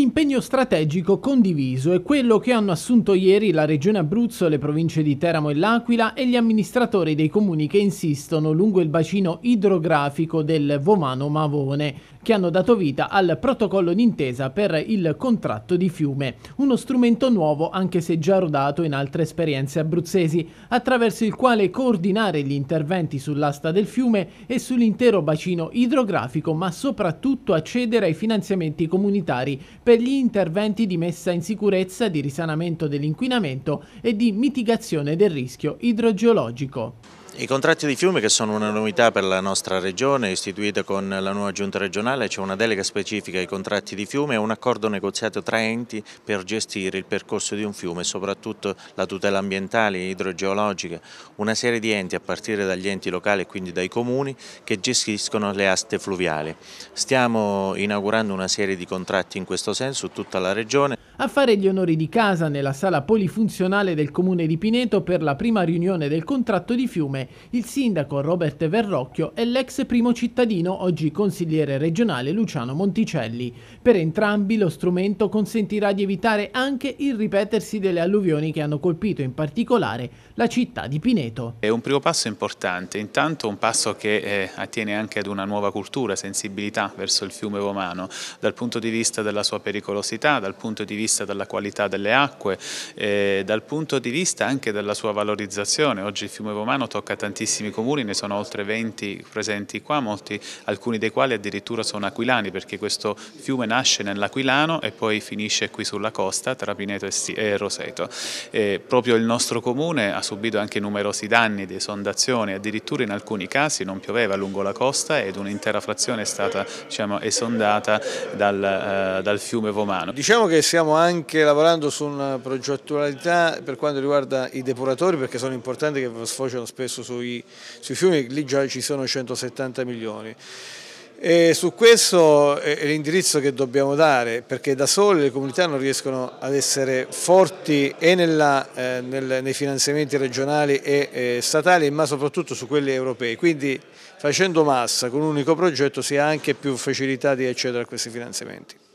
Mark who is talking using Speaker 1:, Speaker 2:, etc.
Speaker 1: impegno strategico condiviso è quello che hanno assunto ieri la Regione Abruzzo, le province di Teramo e L'Aquila e gli amministratori dei comuni che insistono lungo il bacino idrografico del Vomano Mavone che hanno dato vita al protocollo d'intesa per il contratto di fiume, uno strumento nuovo anche se già rodato in altre esperienze abruzzesi, attraverso il quale coordinare gli interventi sull'asta del fiume e sull'intero bacino idrografico, ma soprattutto accedere ai finanziamenti comunitari per gli interventi di messa in sicurezza, di risanamento dell'inquinamento e di mitigazione del rischio idrogeologico.
Speaker 2: I contratti di fiume che sono una novità per la nostra regione, istituita con la nuova giunta regionale, c'è una delega specifica ai contratti di fiume e un accordo negoziato tra enti per gestire il percorso di un fiume, soprattutto la tutela ambientale e idrogeologica, una serie di enti a partire dagli enti locali e quindi dai comuni che gestiscono le aste fluviali. Stiamo inaugurando una serie di contratti in questo senso su tutta la regione
Speaker 1: a fare gli onori di casa nella sala polifunzionale del comune di Pineto per la prima riunione del contratto di fiume il sindaco Robert Verrocchio e l'ex primo cittadino, oggi consigliere regionale Luciano Monticelli. Per entrambi lo strumento consentirà di evitare anche il ripetersi delle alluvioni che hanno colpito in particolare la città di Pineto.
Speaker 3: È un primo passo importante, intanto un passo che eh, attiene anche ad una nuova cultura, sensibilità verso il fiume romano, dal punto di vista della sua pericolosità, dal punto di vista vista della qualità delle acque, eh, dal punto di vista anche della sua valorizzazione. Oggi il fiume Vomano tocca tantissimi comuni, ne sono oltre 20 presenti qua, molti, alcuni dei quali addirittura sono aquilani perché questo fiume nasce nell'Aquilano e poi finisce qui sulla costa tra Pineto e Roseto. Eh, proprio il nostro comune ha subito anche numerosi danni di esondazione, addirittura in alcuni casi non pioveva lungo la costa ed un'intera frazione è stata diciamo, esondata dal, eh, dal fiume Vomano.
Speaker 4: Diciamo che siamo anche lavorando su una progettualità per quanto riguarda i depuratori perché sono importanti che sfociano spesso sui, sui fiumi, lì già ci sono 170 milioni. E su questo è l'indirizzo che dobbiamo dare, perché da sole le comunità non riescono ad essere forti e nella, eh, nel, nei finanziamenti regionali e eh, statali, ma soprattutto su quelli europei. Quindi facendo massa con un unico progetto si ha anche più facilità di accedere a questi finanziamenti.